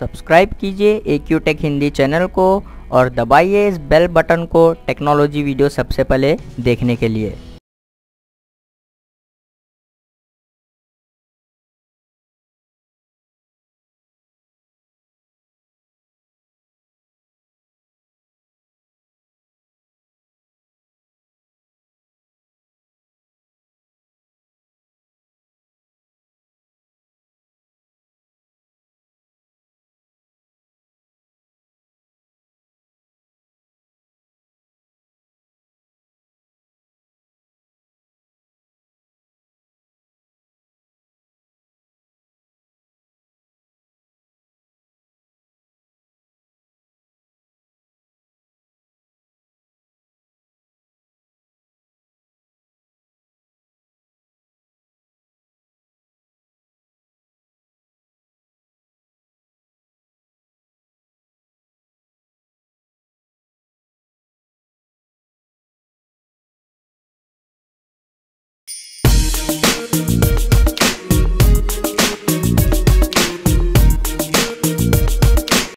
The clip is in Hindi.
सब्सक्राइब कीजिए A Q tech Hindi channel को और दबाइए इस बेल बटन को टेक्नोलॉजी वीडियो सबसे पहले देखने के लिए